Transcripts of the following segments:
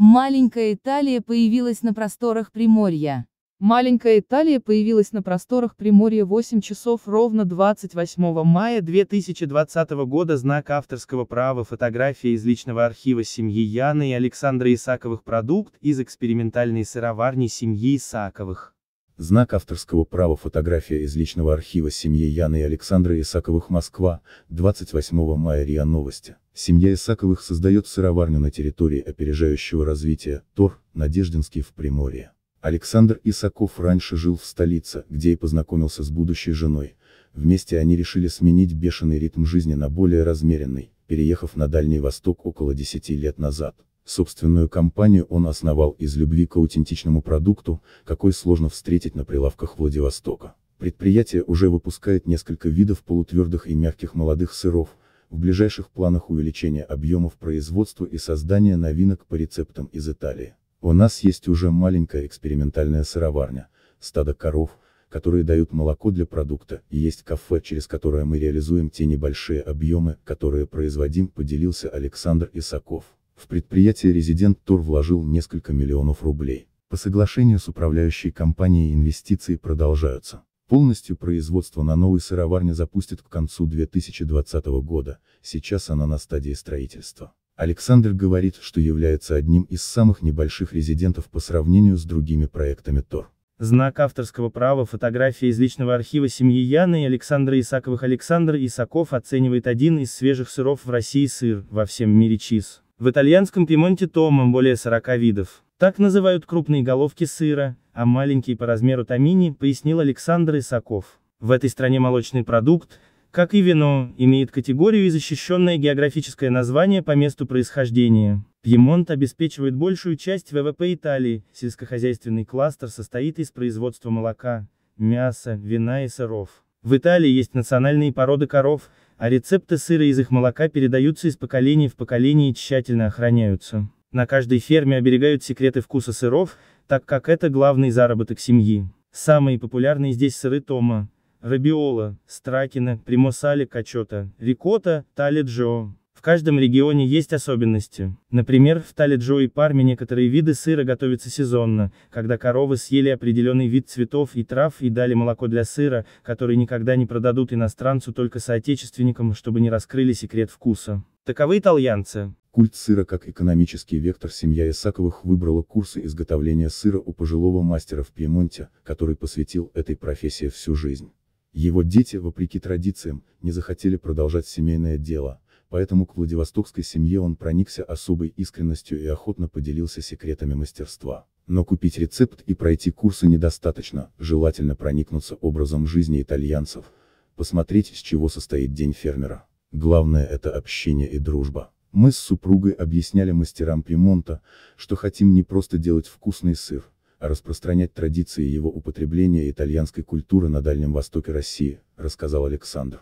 Маленькая Италия появилась на просторах Приморья. Маленькая Италия появилась на просторах Приморья 8 часов ровно 28 мая 2020 года знак авторского права фотография из личного архива семьи Яны и Александра Исаковых продукт из экспериментальной сыроварни семьи Исаковых. Знак авторского права фотография из личного архива семьи Яны и Александра Исаковых Москва, 28 мая РИА Новости. Семья Исаковых создает сыроварню на территории опережающего развития, ТОР, Надеждинский в Приморье. Александр Исаков раньше жил в столице, где и познакомился с будущей женой. Вместе они решили сменить бешеный ритм жизни на более размеренный, переехав на Дальний Восток около 10 лет назад. Собственную компанию он основал из любви к аутентичному продукту, какой сложно встретить на прилавках Владивостока. Предприятие уже выпускает несколько видов полутвердых и мягких молодых сыров, в ближайших планах увеличение объемов производства и создания новинок по рецептам из Италии. У нас есть уже маленькая экспериментальная сыроварня, стадо коров, которые дают молоко для продукта, и есть кафе, через которое мы реализуем те небольшие объемы, которые производим, поделился Александр Исаков. В предприятие «Резидент Тур» вложил несколько миллионов рублей. По соглашению с управляющей компанией инвестиции продолжаются. Полностью производство на новой сыроварне запустят к концу 2020 года, сейчас она на стадии строительства. Александр говорит, что является одним из самых небольших резидентов по сравнению с другими проектами ТОР. Знак авторского права фотография из личного архива семьи Яны и Александра Исаковых Александр Исаков оценивает один из свежих сыров в России сыр, во всем мире чиз. В итальянском Пьемонте томом более 40 видов. Так называют крупные головки сыра, а маленькие по размеру томини, пояснил Александр Исаков. В этой стране молочный продукт, как и вино, имеет категорию и защищенное географическое название по месту происхождения. Пьемонт обеспечивает большую часть ВВП Италии, сельскохозяйственный кластер состоит из производства молока, мяса, вина и сыров. В Италии есть национальные породы коров, а рецепты сыра из их молока передаются из поколения в поколение и тщательно охраняются. На каждой ферме оберегают секреты вкуса сыров, так как это главный заработок семьи. Самые популярные здесь сыры Тома, Рабиола, Стракина, Примосали Качота, Рикота, таледжо. В каждом регионе есть особенности. Например, в Талиджо и Парме некоторые виды сыра готовятся сезонно, когда коровы съели определенный вид цветов и трав и дали молоко для сыра, который никогда не продадут иностранцу только соотечественникам, чтобы не раскрыли секрет вкуса. Таковы итальянцы. Культ сыра как экономический вектор семья Исаковых выбрала курсы изготовления сыра у пожилого мастера в Пьемонте, который посвятил этой профессии всю жизнь. Его дети, вопреки традициям, не захотели продолжать семейное дело, поэтому к владивостокской семье он проникся особой искренностью и охотно поделился секретами мастерства. Но купить рецепт и пройти курсы недостаточно, желательно проникнуться образом жизни итальянцев, посмотреть, с чего состоит день фермера. Главное это общение и дружба. Мы с супругой объясняли мастерам Пьемонта, что хотим не просто делать вкусный сыр, а распространять традиции его употребления итальянской культуры на Дальнем Востоке России, рассказал Александр.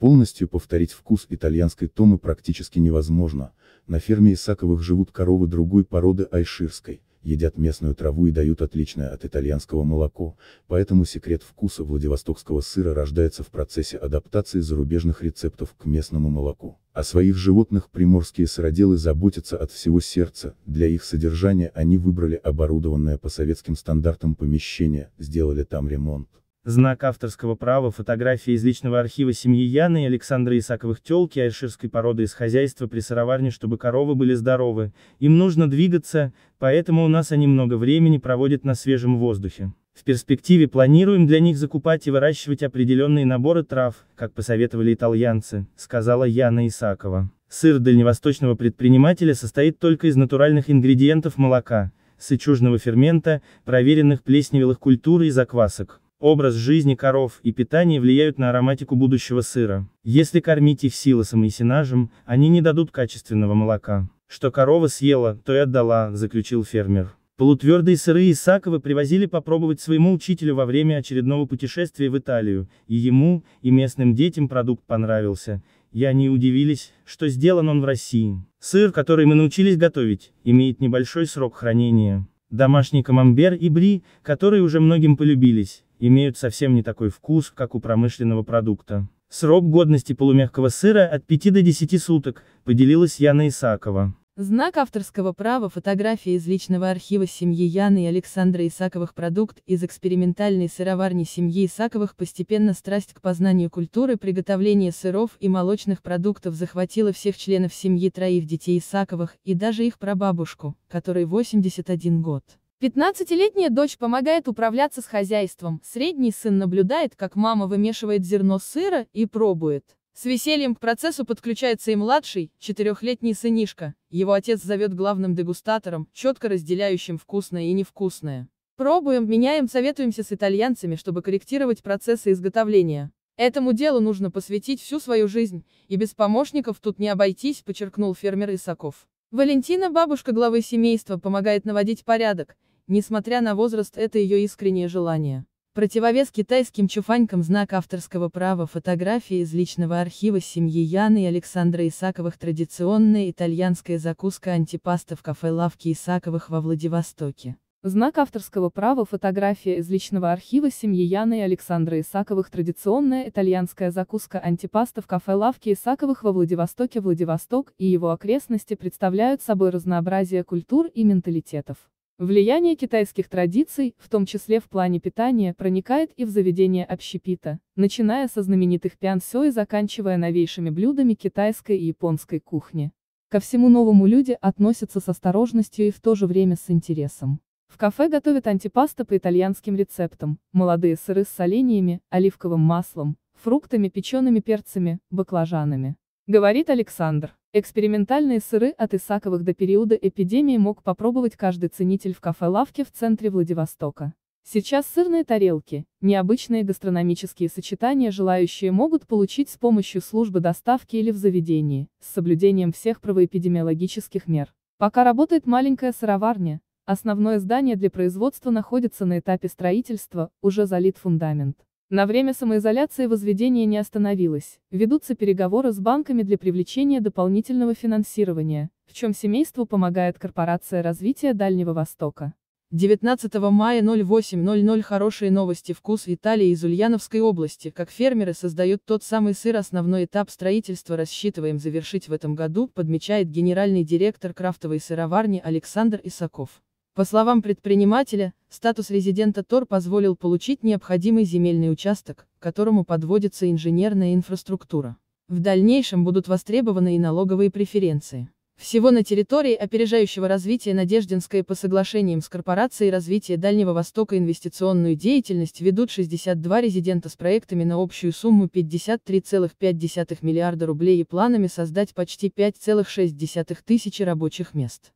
Полностью повторить вкус итальянской томы практически невозможно, на ферме Исаковых живут коровы другой породы айширской, едят местную траву и дают отличное от итальянского молоко, поэтому секрет вкуса владивостокского сыра рождается в процессе адаптации зарубежных рецептов к местному молоку. О своих животных приморские сыроделы заботятся от всего сердца, для их содержания они выбрали оборудованное по советским стандартам помещение, сделали там ремонт. Знак авторского права фотографии из личного архива семьи Яны и Александра Исаковых телки айширской породы из хозяйства при сыроварне, чтобы коровы были здоровы, им нужно двигаться, поэтому у нас они много времени проводят на свежем воздухе. В перспективе планируем для них закупать и выращивать определенные наборы трав, как посоветовали итальянцы, сказала Яна Исакова. Сыр дальневосточного предпринимателя состоит только из натуральных ингредиентов молока, сычужного фермента, проверенных плесневелых культур и заквасок. Образ жизни коров и питание влияют на ароматику будущего сыра. Если кормить их силосом и сенажем, они не дадут качественного молока. Что корова съела, то и отдала, заключил фермер. Полутвердые сыры Исаковы привозили попробовать своему учителю во время очередного путешествия в Италию, и ему, и местным детям продукт понравился, и они удивились, что сделан он в России. Сыр, который мы научились готовить, имеет небольшой срок хранения. Домашний камамбер и бри, которые уже многим полюбились, имеют совсем не такой вкус, как у промышленного продукта. Срок годности полумягкого сыра от 5 до 10 суток, поделилась Яна Исакова. Знак авторского права фотография из личного архива семьи Яны и Александра Исаковых продукт из экспериментальной сыроварни семьи Исаковых постепенно страсть к познанию культуры приготовления сыров и молочных продуктов захватила всех членов семьи троих детей Исаковых и даже их прабабушку, которой 81 год. 15-летняя дочь помогает управляться с хозяйством, средний сын наблюдает, как мама вымешивает зерно сыра, и пробует. С весельем к процессу подключается и младший, четырехлетний сынишка, его отец зовет главным дегустатором, четко разделяющим вкусное и невкусное. Пробуем, меняем, советуемся с итальянцами, чтобы корректировать процессы изготовления. Этому делу нужно посвятить всю свою жизнь, и без помощников тут не обойтись, подчеркнул фермер Исаков. Валентина, бабушка главы семейства, помогает наводить порядок, Несмотря на возраст, это ее искреннее желание. Противовес китайским чуфанькам знак авторского права фотографии из личного архива семьи Яны и Александра Исаковых традиционная итальянская закуска антипаста в кафе лавки Исаковых во Владивостоке. Знак авторского права фотография из личного архива семьи Яны и Александра Исаковых традиционная итальянская закуска антипаста в кафе лавки Исаковых во Владивостоке Владивосток и его окрестности представляют собой разнообразие культур и менталитетов. Влияние китайских традиций, в том числе в плане питания, проникает и в заведение общепита, начиная со знаменитых пянсё и заканчивая новейшими блюдами китайской и японской кухни. Ко всему новому люди относятся с осторожностью и в то же время с интересом. В кафе готовят антипасты по итальянским рецептам, молодые сыры с соленьями, оливковым маслом, фруктами, печеными перцами, баклажанами. Говорит Александр. Экспериментальные сыры от Исаковых до периода эпидемии мог попробовать каждый ценитель в кафе-лавке в центре Владивостока. Сейчас сырные тарелки, необычные гастрономические сочетания желающие могут получить с помощью службы доставки или в заведении, с соблюдением всех правоэпидемиологических мер. Пока работает маленькая сыроварня, основное здание для производства находится на этапе строительства, уже залит фундамент. На время самоизоляции возведение не остановилось. Ведутся переговоры с банками для привлечения дополнительного финансирования, в чем семейству помогает Корпорация развития Дальнего Востока. 19 мая 08.00 хорошие новости вкус Италии из Ульяновской области, как фермеры создают тот самый сыр основной этап строительства рассчитываем завершить в этом году, подмечает генеральный директор крафтовой сыроварни Александр Исаков. По словам предпринимателя, статус резидента ТОР позволил получить необходимый земельный участок, к которому подводится инженерная инфраструктура. В дальнейшем будут востребованы и налоговые преференции. Всего на территории опережающего развития Надеждинская по соглашениям с Корпорацией развития Дальнего Востока инвестиционную деятельность ведут 62 резидента с проектами на общую сумму 53,5 миллиарда рублей и планами создать почти 5,6 тысячи рабочих мест.